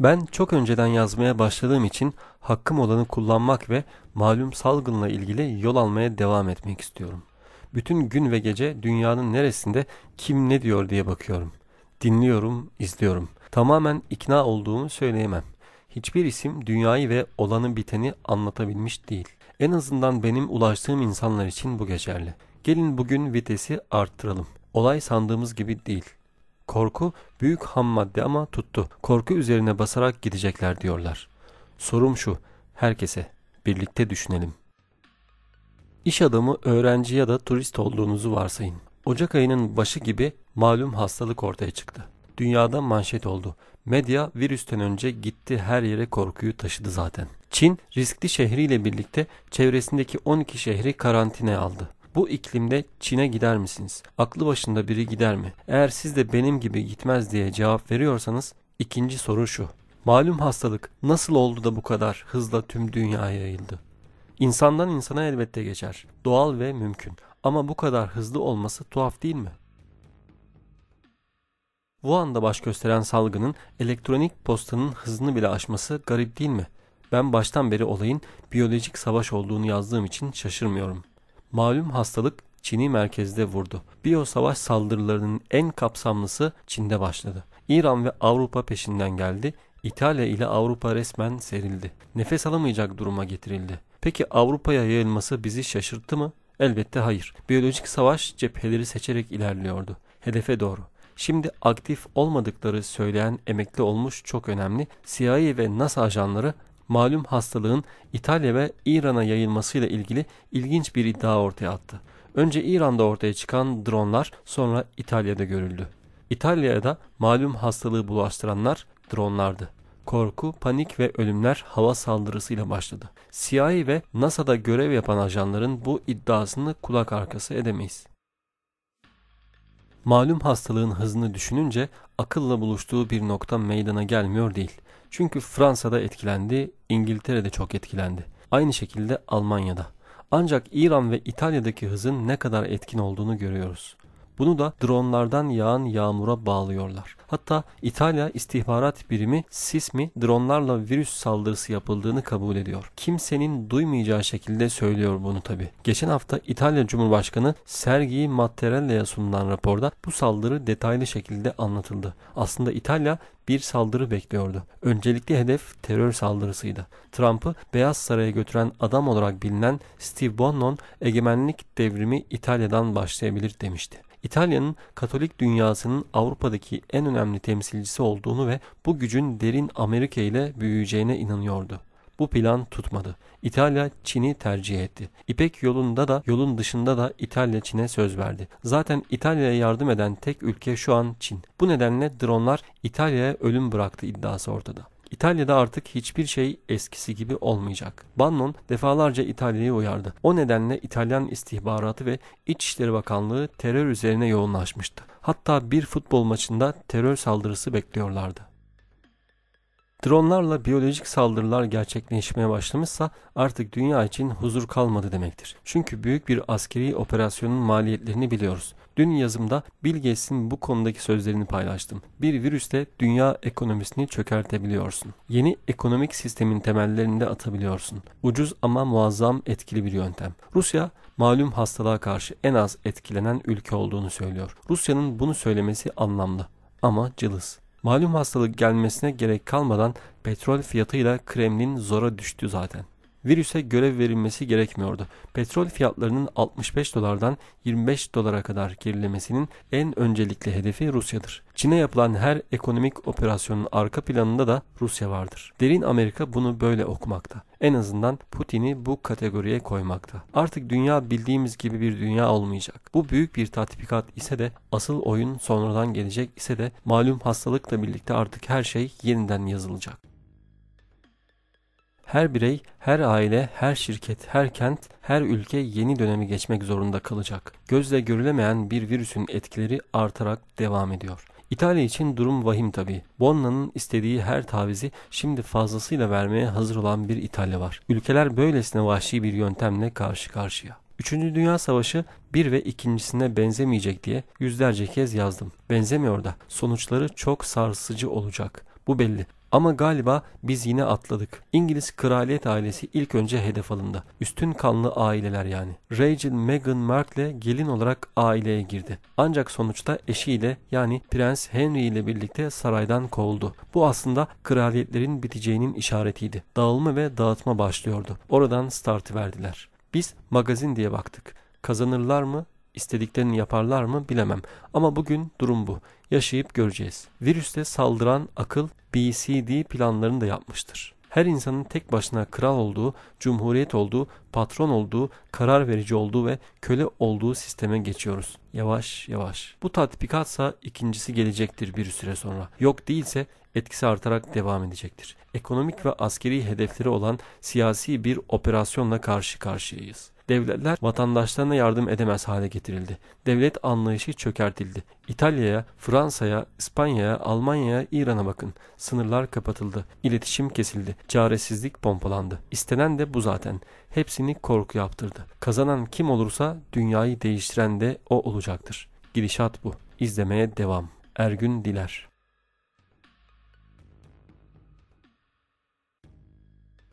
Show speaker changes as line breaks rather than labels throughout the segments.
Ben çok önceden yazmaya başladığım için hakkım olanı kullanmak ve malum salgınla ilgili yol almaya devam etmek istiyorum. Bütün gün ve gece dünyanın neresinde kim ne diyor diye bakıyorum. Dinliyorum, izliyorum. Tamamen ikna olduğumu söyleyemem. Hiçbir isim dünyayı ve olanın biteni anlatabilmiş değil. En azından benim ulaştığım insanlar için bu geçerli. Gelin bugün vitesi arttıralım. Olay sandığımız gibi değil. Korku büyük ham madde ama tuttu. Korku üzerine basarak gidecekler diyorlar. Sorum şu, herkese birlikte düşünelim. İş adamı, öğrenci ya da turist olduğunuzu varsayın. Ocak ayının başı gibi malum hastalık ortaya çıktı. Dünyada manşet oldu. Medya virüsten önce gitti her yere korkuyu taşıdı zaten. Çin riskli şehriyle birlikte çevresindeki 12 şehri karantinaya aldı. Bu iklimde Çin'e gider misiniz? Aklı başında biri gider mi? Eğer siz de benim gibi gitmez diye cevap veriyorsanız ikinci soru şu. Malum hastalık nasıl oldu da bu kadar hızla tüm dünyaya yayıldı? İnsandan insana elbette geçer. Doğal ve mümkün. Ama bu kadar hızlı olması tuhaf değil mi? Wuhan'da baş gösteren salgının elektronik postanın hızını bile aşması garip değil mi? Ben baştan beri olayın biyolojik savaş olduğunu yazdığım için şaşırmıyorum. Malum hastalık Çin'i merkezde vurdu. Biyo savaş saldırılarının en kapsamlısı Çin'de başladı. İran ve Avrupa peşinden geldi. İtalya ile Avrupa resmen serildi. Nefes alamayacak duruma getirildi. Peki Avrupa'ya yayılması bizi şaşırttı mı? Elbette hayır. Biyolojik savaş cepheleri seçerek ilerliyordu. Hedefe doğru. Şimdi aktif olmadıkları söyleyen emekli olmuş çok önemli CIA ve NASA ajanları malum hastalığın İtalya ve İran'a yayılmasıyla ilgili ilginç bir iddia ortaya attı. Önce İran'da ortaya çıkan dronlar sonra İtalya'da görüldü. İtalya'da malum hastalığı bulaştıranlar dronlardı. Korku, panik ve ölümler hava saldırısıyla başladı. CIA ve NASA'da görev yapan ajanların bu iddiasını kulak arkası edemeyiz. Malum hastalığın hızını düşününce akılla buluştuğu bir nokta meydana gelmiyor değil. Çünkü Fransa'da etkilendi, İngiltere'de çok etkilendi. Aynı şekilde Almanya'da. Ancak İran ve İtalya'daki hızın ne kadar etkin olduğunu görüyoruz. Bunu da dronlardan yağan yağmura bağlıyorlar. Hatta İtalya istihbarat birimi SISMI dronlarla virüs saldırısı yapıldığını kabul ediyor. Kimsenin duymayacağı şekilde söylüyor bunu tabi. Geçen hafta İtalya Cumhurbaşkanı Sergi Mattarella'ya sunulan raporda bu saldırı detaylı şekilde anlatıldı. Aslında İtalya bir saldırı bekliyordu. Öncelikli hedef terör saldırısıydı. Trump'ı Beyaz Saray'a götüren adam olarak bilinen Steve Bannon egemenlik devrimi İtalya'dan başlayabilir demişti. İtalya'nın Katolik dünyasının Avrupa'daki en önemli temsilcisi olduğunu ve bu gücün derin Amerika ile büyüyeceğine inanıyordu. Bu plan tutmadı. İtalya Çin'i tercih etti. İpek yolunda da yolun dışında da İtalya Çin'e söz verdi. Zaten İtalya'ya yardım eden tek ülke şu an Çin. Bu nedenle dronlar İtalya'ya ölüm bıraktı iddiası ortada. İtalya'da artık hiçbir şey eskisi gibi olmayacak. Bannon defalarca İtalya'yı uyardı. O nedenle İtalyan istihbaratı ve İçişleri Bakanlığı terör üzerine yoğunlaşmıştı. Hatta bir futbol maçında terör saldırısı bekliyorlardı. Dronlarla biyolojik saldırılar gerçekleşmeye başlamışsa artık dünya için huzur kalmadı demektir. Çünkü büyük bir askeri operasyonun maliyetlerini biliyoruz. Dün yazımda Bill Gates'in bu konudaki sözlerini paylaştım. Bir virüste dünya ekonomisini çökertebiliyorsun. Yeni ekonomik sistemin temellerinde atabiliyorsun. Ucuz ama muazzam etkili bir yöntem. Rusya malum hastalığa karşı en az etkilenen ülke olduğunu söylüyor. Rusya'nın bunu söylemesi anlamlı ama cılız. Malum hastalık gelmesine gerek kalmadan petrol fiyatıyla Kremlin zora düştü zaten virüse görev verilmesi gerekmiyordu. Petrol fiyatlarının 65 dolardan 25 dolara kadar gerilemesinin en öncelikli hedefi Rusya'dır. Çin'e yapılan her ekonomik operasyonun arka planında da Rusya vardır. Derin Amerika bunu böyle okumakta. En azından Putin'i bu kategoriye koymakta. Artık dünya bildiğimiz gibi bir dünya olmayacak. Bu büyük bir tatbikat ise de asıl oyun sonradan gelecek ise de malum hastalıkla birlikte artık her şey yeniden yazılacak. Her birey, her aile, her şirket, her kent, her ülke yeni dönemi geçmek zorunda kalacak. Gözle görülemeyen bir virüsün etkileri artarak devam ediyor. İtalya için durum vahim tabi. Bonna'nın istediği her tavizi şimdi fazlasıyla vermeye hazır olan bir İtalya var. Ülkeler böylesine vahşi bir yöntemle karşı karşıya. Üçüncü Dünya Savaşı bir ve ikincisine benzemeyecek diye yüzlerce kez yazdım. Benzemiyor da sonuçları çok sarsıcı olacak. Bu belli. Ama galiba biz yine atladık. İngiliz kraliyet ailesi ilk önce hedef alındı. Üstün kanlı aileler yani. Rachel Meghan Markle gelin olarak aileye girdi. Ancak sonuçta eşiyle yani Prens Henry ile birlikte saraydan kovuldu. Bu aslında kraliyetlerin biteceğinin işaretiydi. Dağılma ve dağıtma başlıyordu. Oradan startı verdiler. Biz magazin diye baktık. Kazanırlar mı istediklerini yaparlar mı bilemem. Ama bugün durum bu. Yaşayıp göreceğiz. Virüste saldıran akıl BCD planlarını da yapmıştır. Her insanın tek başına kral olduğu, cumhuriyet olduğu, patron olduğu, karar verici olduğu ve köle olduğu sisteme geçiyoruz. Yavaş yavaş. Bu tatbikatsa ikincisi gelecektir bir süre sonra. Yok değilse etkisi artarak devam edecektir. Ekonomik ve askeri hedefleri olan siyasi bir operasyonla karşı karşıyayız devletler vatandaşlarına yardım edemez hale getirildi. Devlet anlayışı çökertildi. İtalya'ya, Fransa'ya, İspanya'ya, Almanya'ya, İran'a bakın. Sınırlar kapatıldı. İletişim kesildi. Çaresizlik pompalandı. İstenen de bu zaten. Hepsini korku yaptırdı. Kazanan kim olursa dünyayı değiştiren de o olacaktır. Gidişat bu. İzlemeye devam. Ergün Diler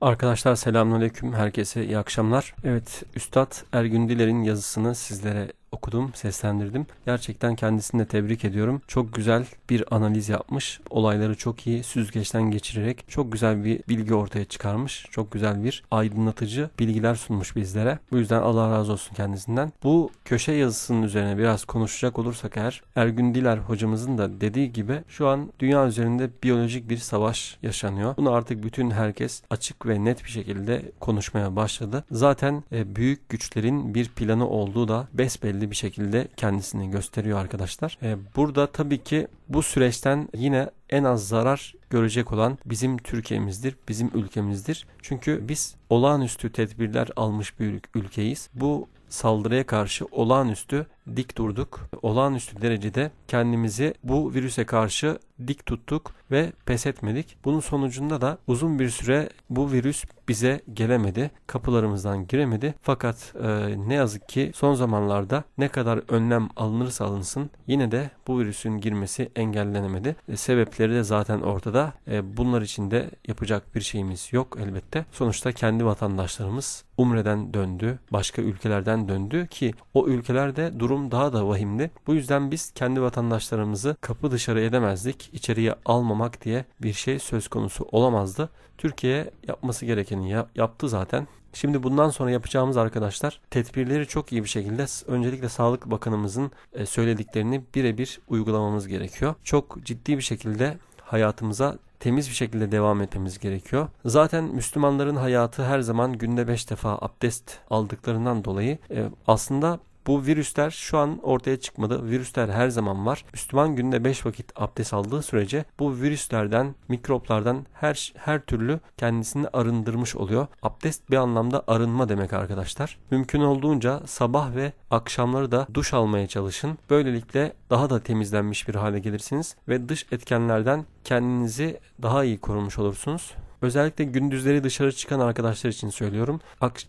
Arkadaşlar selamünaleyküm. Herkese iyi akşamlar. Evet, Üstad Ergün Diler'in yazısını sizlere okudum, seslendirdim. Gerçekten kendisini de tebrik ediyorum. Çok güzel bir analiz yapmış. Olayları çok iyi süzgeçten geçirerek çok güzel bir bilgi ortaya çıkarmış. Çok güzel bir aydınlatıcı bilgiler sunmuş bizlere. Bu yüzden Allah razı olsun kendisinden. Bu köşe yazısının üzerine biraz konuşacak olursak eğer Ergün Diler hocamızın da dediği gibi şu an dünya üzerinde biyolojik bir savaş yaşanıyor. Bunu artık bütün herkes açık ve net bir şekilde konuşmaya başladı. Zaten e, büyük güçlerin bir planı olduğu da besbelli bir şekilde kendisini gösteriyor arkadaşlar. E, burada tabii ki bu süreçten yine en az zarar görecek olan bizim Türkiye'mizdir, bizim ülkemizdir. Çünkü biz olağanüstü tedbirler almış bir ülkeyiz. Bu saldırıya karşı olağanüstü dik durduk. Olağanüstü derecede kendimizi bu virüse karşı dik tuttuk ve pes etmedik. Bunun sonucunda da uzun bir süre bu virüs bize gelemedi. Kapılarımızdan giremedi. Fakat e, ne yazık ki son zamanlarda ne kadar önlem alınırsa alınsın yine de bu virüsün girmesi engellenemedi. E, sebepleri de zaten ortada. E, bunlar için de yapacak bir şeyimiz yok elbette. Sonuçta kendi vatandaşlarımız Umre'den döndü, başka ülkelerden döndü ki o ülkelerde durum durum daha da vahimdi. Bu yüzden biz kendi vatandaşlarımızı kapı dışarı edemezdik. İçeriye almamak diye bir şey söz konusu olamazdı. Türkiye yapması gerekeni yaptı zaten. Şimdi bundan sonra yapacağımız arkadaşlar tedbirleri çok iyi bir şekilde öncelikle Sağlık Bakanımızın e, söylediklerini birebir uygulamamız gerekiyor. Çok ciddi bir şekilde hayatımıza temiz bir şekilde devam etmemiz gerekiyor. Zaten Müslümanların hayatı her zaman günde 5 defa abdest aldıklarından dolayı e, aslında bu virüsler şu an ortaya çıkmadı. Virüsler her zaman var. Müslüman günde 5 vakit abdest aldığı sürece bu virüslerden, mikroplardan her her türlü kendisini arındırmış oluyor. Abdest bir anlamda arınma demek arkadaşlar. Mümkün olduğunca sabah ve akşamları da duş almaya çalışın. Böylelikle daha da temizlenmiş bir hale gelirsiniz ve dış etkenlerden kendinizi daha iyi korumuş olursunuz. Özellikle gündüzleri dışarı çıkan arkadaşlar için söylüyorum.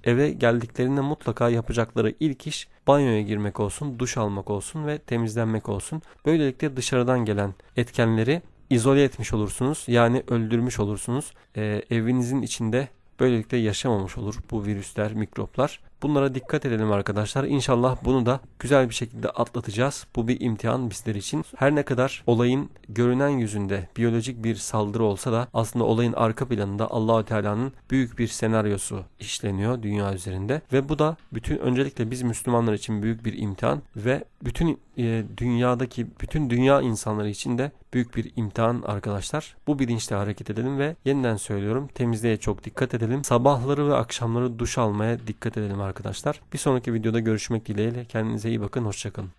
Eve geldiklerinde mutlaka yapacakları ilk iş banyoya girmek olsun, duş almak olsun ve temizlenmek olsun. Böylelikle dışarıdan gelen etkenleri izole etmiş olursunuz. Yani öldürmüş olursunuz. E, evinizin içinde böylelikle yaşamamış olur bu virüsler, mikroplar. Bunlara dikkat edelim arkadaşlar. İnşallah bunu da güzel bir şekilde atlatacağız. Bu bir imtihan bizler için. Her ne kadar olayın görünen yüzünde biyolojik bir saldırı olsa da aslında olayın arka planında Allahü Teala'nın büyük bir senaryosu işleniyor dünya üzerinde ve bu da bütün öncelikle biz Müslümanlar için büyük bir imtihan ve bütün e, dünyadaki bütün dünya insanları için de büyük bir imtihan arkadaşlar. Bu bilinçle hareket edelim ve yeniden söylüyorum temizliğe çok dikkat edelim. Sabahları ve akşamları duş almaya dikkat edelim arkadaşlar arkadaşlar. Bir sonraki videoda görüşmek dileğiyle. Kendinize iyi bakın. Hoşçakalın.